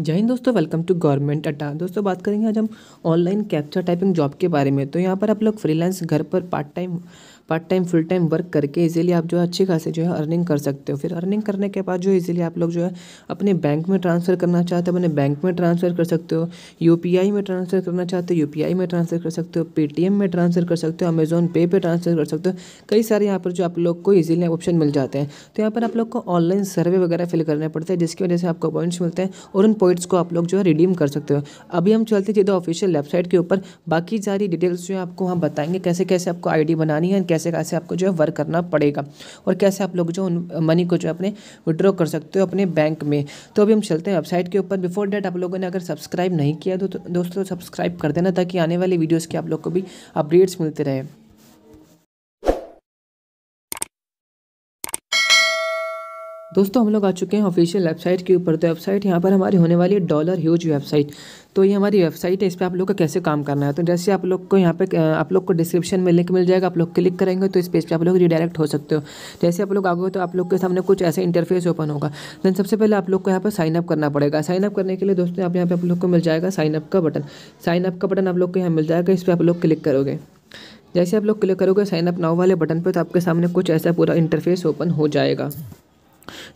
जय हिंद दोस्तों welcome to government अड्डा दोस्तों बात करेंगे आज हम ऑनलाइन कैप्चर टाइपिंग जॉब के बारे में तो यहाँ पर आप लोग फ्रीलांस घर पर part time part time full time work करके इजीली आप जो है अच्छे खासी जो है अर्निंग कर सकते हो फिर अर्निंग करने के बाद जो इजीली आप लोग जो है अपने बैंक में ट्रांसफ़र करना चाहते हो अपने बैंक में ट्रांसफ़र कर सकते हो यू में ट्रांसफ़र करना चाहते हो यू में ट्रांसफ़र कर सकते हो पेटीएम में ट्रांसफ़र कर सकते हो अमेज़ॉन पे पर ट्रांसफ़र कर सकते हो कई सारे यहाँ पर जो आप लोग को ईजिली ऑप्शन मिल जाते हैं तो यहाँ पर आप लोग को ऑनलाइन सर्वे वगैरह फिल करने पड़ते हैं जिसकी वजह से आपको पॉइंट्स मिलते हैं और उन पॉइंट्स को आप लोग जो है रिडीम कर सकते हो अभी हम चलते थे ऑफिशियल वेबसाइट के ऊपर बाकी सारी डिटेल्स जो है आपको हम बताएंगे कैसे कैसे आपको आईडी बनानी है कैसे कैसे कैसे आपको जो है वर्क करना पड़ेगा और कैसे आप लोग जो उन मनी को जो अपने विड्रॉ कर सकते हो अपने बैंक में तो अभी हम चलते हैं वेबसाइट के ऊपर बिफोर डेट आप लोगों ने अगर सब्सक्राइब नहीं किया तो, तो दोस्तों सब्सक्राइब कर देना ताकि आने वाली वीडियोज़ के आप लोग को भी अपडेट्स मिलते रहे दोस्तों हम लोग आ चुके हैं ऑफिशियल वेबसाइट के ऊपर तो वेबसाइट यहाँ पर हमारी होने वाली है डॉलर ह्यूज वेबसाइट तो ये हमारी वेबसाइट है इस पर आप लोग को कैसे काम करना है तो जैसे आप लोग को यहाँ पे आप लोग को डिस्क्रिप्शन में लिंक मिल जाएगा आप लोग क्लिक करेंगे तो इस पेज पे आप लोग रिडायरेक्ट हो सकते हो जैसे आप लोग आगे तो आप लोग के सामने कुछ ऐसे इंटरफेस ओपन होगा दैन सबसे पहले आप लोग को यहाँ पर साइनअप करना पड़ेगा साइनअप करने के लिए दोस्तों आप यहाँ पर आप लोग को मिल जाएगा साइनअप का बटन साइनअप का बटन आप लोग को यहाँ मिल जाएगा इस पर आप लोग क्लिक करोगे जैसे आप लोग क्लिक करोगे साइनअप नाव वाले बटन पर तो आपके सामने कुछ ऐसा पूरा इंटरफेस ओपन हो जाएगा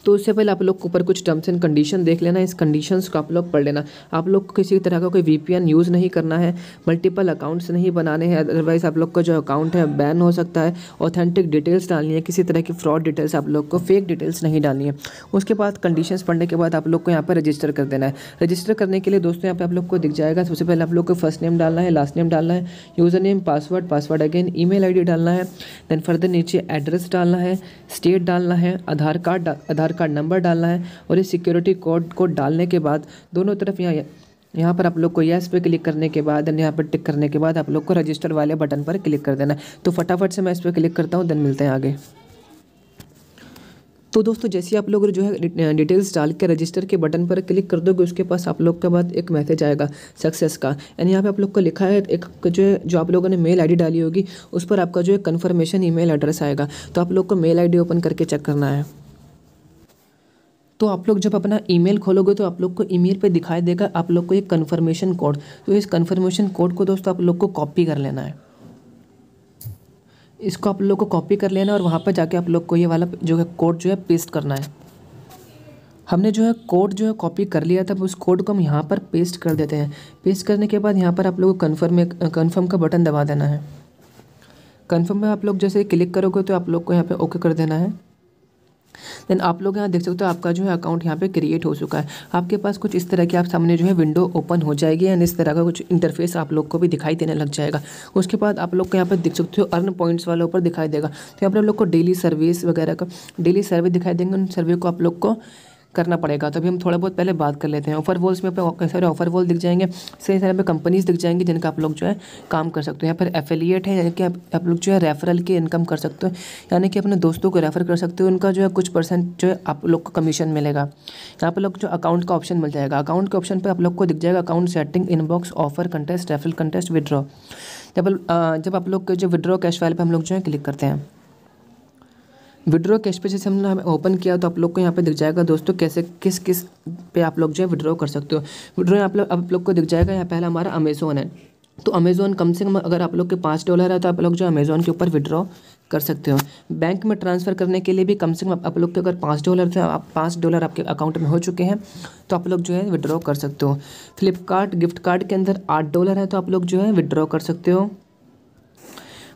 तो उससे पहले आप लोग के ऊपर कुछ टर्म्स एंड कंडीशन देख लेना इस कंडीशंस को आप लोग पढ़ लेना आप लोग को किसी तरह का कोई वीपीएन यूज़ नहीं करना है मल्टीपल अकाउंट्स नहीं बनाने हैं अदरवाइज़ आप लोग का जो अकाउंट है बैन हो सकता है ऑथेंटिक डिटेल्स डालनी है किसी तरह की फ्रॉड डिटेल्स आप लोग को फेक डिटेल्स नहीं डालनी है उसके बाद कंडीशन पढ़ने के बाद आप लोग को यहाँ पर रजिस्टर कर देना है रजिस्टर करने के लिए दोस्तों यहाँ पर आप लोग को दिख जाएगा सबसे पहले आप लोग को फर्स्ट नेम डालना है लास्ट नेम डालना है user name password password again email डालना है देन फर्दर नीचे एड्रेस डालना है स्टेट डालना है Aadhaar card Aadhaar card number डालना है और इस सिक्योरिटी कोड को डालने के बाद दोनों तरफ यहाँ यहाँ पर आप लोग को यस पे क्लिक करने के बाद देन यहाँ पर टिक करने के बाद आप लोग को रजिस्टर वाले बटन पर क्लिक कर देना है तो फटाफट से मैं इस पर क्लिक करता हूँ देन मिलते हैं आगे तो दोस्तों जैसे आप लोग जो है डिटेल्स डाल के रजिस्टर के बटन पर क्लिक कर दोगे उसके पास आप लोग के बाद एक मैसेज आएगा सक्सेस का यानी यहाँ पे आप लोग को लिखा है एक जो है जो आप लोगों ने मेल आईडी डाली होगी उस पर आपका जो है कन्फर्मेशन ईमेल एड्रेस आएगा तो आप लोग को मेल आईडी ओपन करके चेक करना है तो आप लोग जब अपना ईमेल खोलोगे तो आप लोग को ईमेल पे दिखाई देगा आप लोग को ये कन्फर्मेशन कोड तो इस कन्फर्मेशन कोड को दोस्तों आप लोग को कॉपी कर लेना है इसको आप लोग को कॉपी कर लेना है और वहाँ पर जाके आप लोग को ये वाला जो है कोड जो है पेस्ट करना है हमने जो है कोड जो है कॉपी कर लिया था उस कोड को हम यहाँ पर पेस्ट कर देते हैं पेस्ट करने के बाद यहाँ पर आप लोग को कन्फर्म कन्फर्म का बटन दबा देना है कन्फर्म में आप लोग जैसे क्लिक करोगे तो आप लोग को यहाँ पे ओके कर देना है देन आप लोग यहाँ देख सकते हो आपका जो है अकाउंट यहाँ पे क्रिएट हो चुका है आपके पास कुछ इस तरह की आप सामने जो है विंडो ओपन हो जाएगी एंड इस तरह का कुछ इंटरफेस आप लोग को भी दिखाई देने लग जाएगा उसके बाद आप लोग को यहाँ पर देख सकते हो अर्न पॉइंट्स वाले ऊपर दिखाई देगा तो यहाँ पर आप लोग को डेली सर्विस वगैरह का डेली सर्वे दिखाई देंगे उन सर्वे को आप लोग को करना पड़ेगा तो अभी हम थोड़ा बहुत पहले बात कर लेते हैं ऑफर वॉल्स में कई सारे ऑफर वॉल दिख जाएंगे सही सारे पे कंपनीज दिख जाएंगी जिनका आप लोग जो है काम कर सकते हो या फिर एफिलिएट है यानी कि आप, आप लोग जो है रेफरल की इनकम कर सकते हो यानी कि अपने दोस्तों को रेफर कर सकते हो उनका जो है कुछ परसेंट जो है आप लोग को कमीशन मिलेगा यहाँ पर लोग जो अकाउंट का ऑप्शन मिल जाएगा अकाउंट के ऑप्शन पर आप लोग को दिख जाएगा account setting inbox offer contest referral contest withdraw जब जब आप लोग जो विदड्रॉ कैश वाले पर हम लोग जो है क्लिक करते हैं विड्रॉ कैश पे जैसे हमने हमें ओपन किया तो आप लोग को यहाँ पे दिख जाएगा दोस्तों कैसे किस किस पे आप लोग जो है विड्रॉ कर सकते हो विड्रॉ आप लोग आप लोग को दिख जाएगा यहाँ पहला हमारा अमेजोन है तो अमेज़ोन कम से कम अगर आप लोग के पाँच डॉलर है तो आप लोग जो अमेज़ोन के ऊपर विड्रॉ कर सकते हो बैंक में ट्रांसफ़र करने के लिए भी कम से कम आप लोग के अगर पाँच डॉलर थे आप पाँच डॉलर आपके अकाउंट में हो चुके हैं तो आप लोग जो है विड्रॉ कर सकते हो फ्लिपकार्ट गिफ्ट कार्ड के अंदर आठ डॉलर है तो आप लोग जो है विड्रॉ कर सकते हो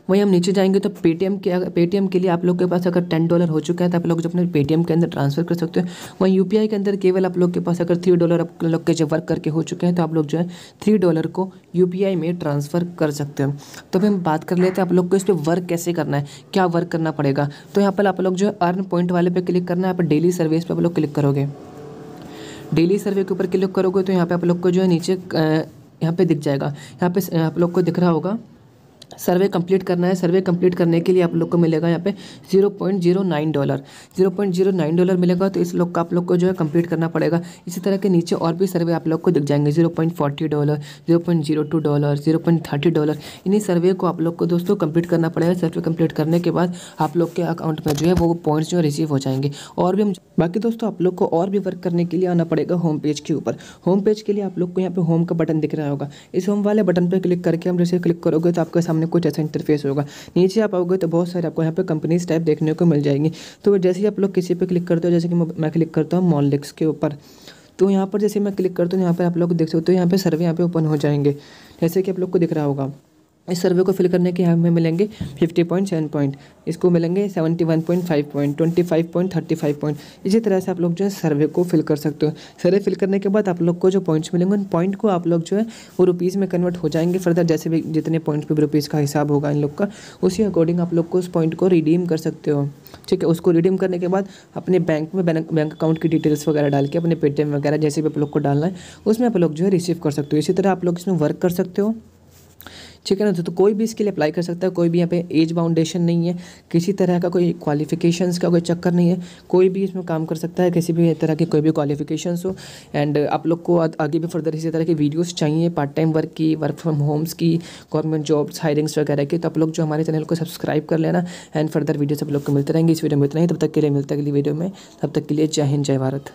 वहीं हम नीचे जाएंगे तो पेटीएम के पेटीएम के लिए आप लोग के पास अगर टेन डॉलर हो चुका है तो आप लोग जो अपने पेटीएम के अंदर ट्रांसफर कर सकते हो वहीं यू के अंदर केवल आप लोग के पास अगर थ्री डॉलर आप लोग के जब वर्क करके हो चुके हैं तो आप लोग जो है थ्री डॉलर को यू में ट्रांसफ़र कर सकते हो तो अभी हम बात कर लेते हैं आप लोग को इस पर वर्क कैसे करना है क्या वर्क करना पड़ेगा तो यहाँ पर आप लोग जो है अर्न पॉइंट वाले पर क्लिक करना है आप डेली सर्विस पर आप लोग क्लिक करोगे डेली सर्वे के ऊपर क्लिक करोगे तो यहाँ पे आप लोग को जो है नीचे यहाँ पे दिख जाएगा यहाँ पे आप लोग को दिख रहा होगा सर्वे कंप्लीट करना है सर्वे कंप्लीट करने के लिए आप लोग को मिलेगा यहाँ पे zero point zero nine dollar zero point zero nine dollar मिलेगा तो इस लोग का आप लोग को जो है कंप्लीट करना पड़ेगा इसी तरह के नीचे और भी सर्वे आप लोग को दिख जाएंगे zero point forty dollar zero point zero two dollar zero point thirty dollar इन्हीं सर्वे को आप लोग को दोस्तों कंप्लीट करना पड़ेगा सर्वे कंप्लीट करने के बाद आप लोग के अकाउंट में जो है वो पॉइंट्स जो रिसीव हो जाएंगे और भी हम बाकी दोस्तों आप लोग को और भी वर्क करने के लिए आना पड़ेगा होम पेज के ऊपर होम पेज के लिए आप लोग को यहाँ पे होम का बटन दिख रहा होगा इस होम वाले बटन पर क्लिक करके हम जैसे क्लिक करोगे तो आपके सामने सामने कुछ ऐसा अच्छा इंटरफेस होगा नीचे आप आओगे तो बहुत सारे आपको यहाँ पर कंपनीज टाइप देखने को मिल जाएंगी तो जैसे ही आप लोग किसी पर क्लिक करते हो जैसे कि मैं क्लिक करता हूँ मॉलिक्स के ऊपर तो यहाँ पर जैसे मैं क्लिक करता हूँ यहाँ पर आप लोग देख सकते हो यहाँ पर सर्वे यहाँ पे ओपन हो जाएंगे जैसे कि आप लोग को दिख रहा होगा इस सर्वे को फिल करने के हमें मिलेंगे फिफ्टी पॉइंट सेवन पॉइंट इसको मिलेंगे seventy one point five point twenty five point इसी तरह से आप लोग जो है सर्वे को फिल कर सकते हो सर्वे फिल करने के बाद आप लोग को जो पॉइंट्स मिलेंगे उन पॉइंट को आप लोग जो है वो रुपीज़ में कन्वर्ट हो जाएंगे फर्दर जैसे भी जितने पॉइंट्स पर भी रुपीज़ का हिसाब होगा इन लोग का उसी अकॉर्डिंग आप लोग को उस पॉइंट को रिडीम कर सकते हो ठीक है उसको रिडीम करने के बाद अपने बैंक में बैंक अकाउंट की डिटेल्स वगैरह डाल के अपने पेटीएम वगैरह जैसे भी आप लोग को डालना है उसमें आप लोग जो है रिसीव कर सकते हो इसी तरह आप लोग इसमें वर्क कर सकते हो ठीक है ना तो, तो कोई भी इसके लिए अप्लाई कर सकता है कोई भी यहाँ पे एज बाउंडेशन नहीं है किसी तरह का कोई क्वालिफिकेशन का कोई चक्कर नहीं है कोई भी इसमें काम कर सकता है किसी भी तरह की कोई भी क्वालिफिकेशन हो एंड आप लोग को आगे भी फर्दर इसी तरह की वीडियोज़ चाहिए पार्ट टाइम वर्क की वर्क फ्रॉम होम्स की गवर्नमेंट जॉब्स हायरिंग्स वगैरह की तो आप लोग जो हमारे चैनल को सब्सक्राइब कर लेना एंड फर्दर वीडियोज आप लोग को मिलते रहेंगे इस वीडियो में इतना ही तब तक के लिए मिलते अगली वीडियो में तब तक के लिए जय हिंद जय भारत